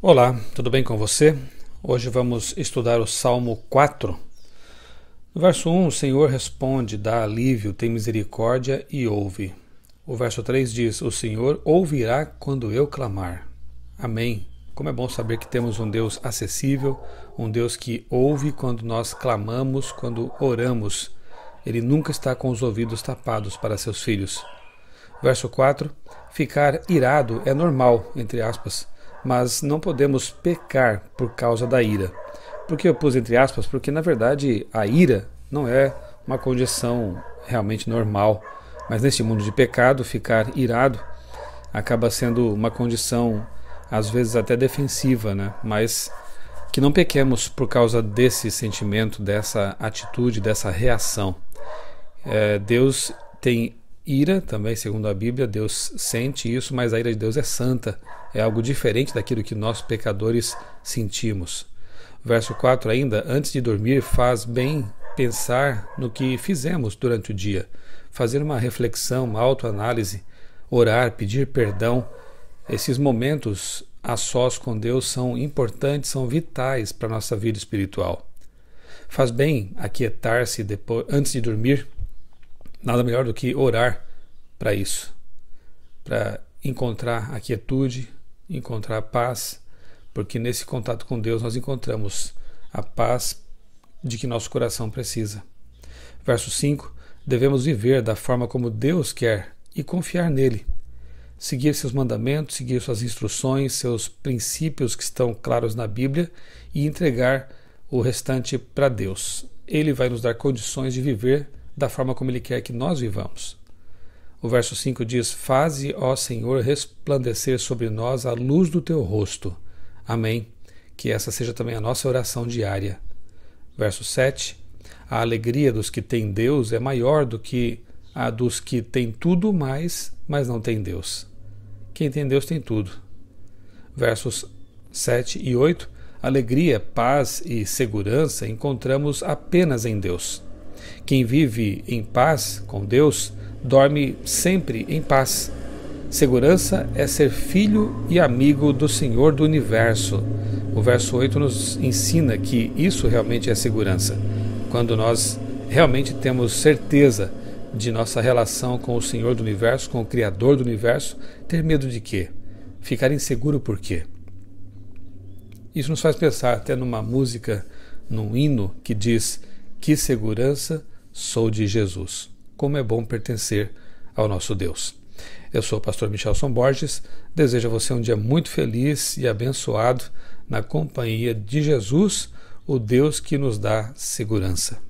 Olá, tudo bem com você? Hoje vamos estudar o Salmo 4. No verso 1, o Senhor responde, dá alívio, tem misericórdia e ouve. O verso 3 diz: O Senhor ouvirá quando eu clamar. Amém. Como é bom saber que temos um Deus acessível, um Deus que ouve quando nós clamamos, quando oramos. Ele nunca está com os ouvidos tapados para seus filhos. Verso 4: Ficar irado é normal, entre aspas mas não podemos pecar por causa da ira. Por que eu pus entre aspas? Porque na verdade a ira não é uma condição realmente normal, mas neste mundo de pecado, ficar irado acaba sendo uma condição às vezes até defensiva, né? Mas que não pequemos por causa desse sentimento, dessa atitude, dessa reação. É, Deus tem ira, também segundo a Bíblia, Deus sente isso, mas a ira de Deus é santa, é algo diferente daquilo que nós pecadores sentimos. Verso 4 ainda: Antes de dormir, faz bem pensar no que fizemos durante o dia, fazer uma reflexão, uma autoanálise, orar, pedir perdão. Esses momentos a sós com Deus são importantes, são vitais para a nossa vida espiritual. Faz bem aquietar-se antes de dormir nada melhor do que orar para isso, para encontrar a quietude, encontrar a paz, porque nesse contato com Deus nós encontramos a paz de que nosso coração precisa. Verso 5: Devemos viver da forma como Deus quer e confiar nele. Seguir seus mandamentos, seguir suas instruções, seus princípios que estão claros na Bíblia e entregar o restante para Deus. Ele vai nos dar condições de viver da forma como Ele quer que nós vivamos. O verso 5 diz: Faze, ó Senhor, resplandecer sobre nós a luz do teu rosto. Amém. Que essa seja também a nossa oração diária. Verso 7: A alegria dos que têm Deus é maior do que a dos que têm tudo mais, mas não têm Deus. Quem tem Deus tem tudo. Versos 7 e 8: Alegria, paz e segurança encontramos apenas em Deus. Quem vive em paz com Deus dorme sempre em paz. Segurança é ser filho e amigo do Senhor do universo. O verso 8 nos ensina que isso realmente é segurança. Quando nós realmente temos certeza de nossa relação com o Senhor do universo, com o Criador do universo, ter medo de quê? Ficar inseguro por quê? Isso nos faz pensar até numa música, num hino que diz: que segurança sou de Jesus. Como é bom pertencer ao nosso Deus. Eu sou o pastor Michelson Borges. Desejo a você um dia muito feliz e abençoado na companhia de Jesus, o Deus que nos dá segurança.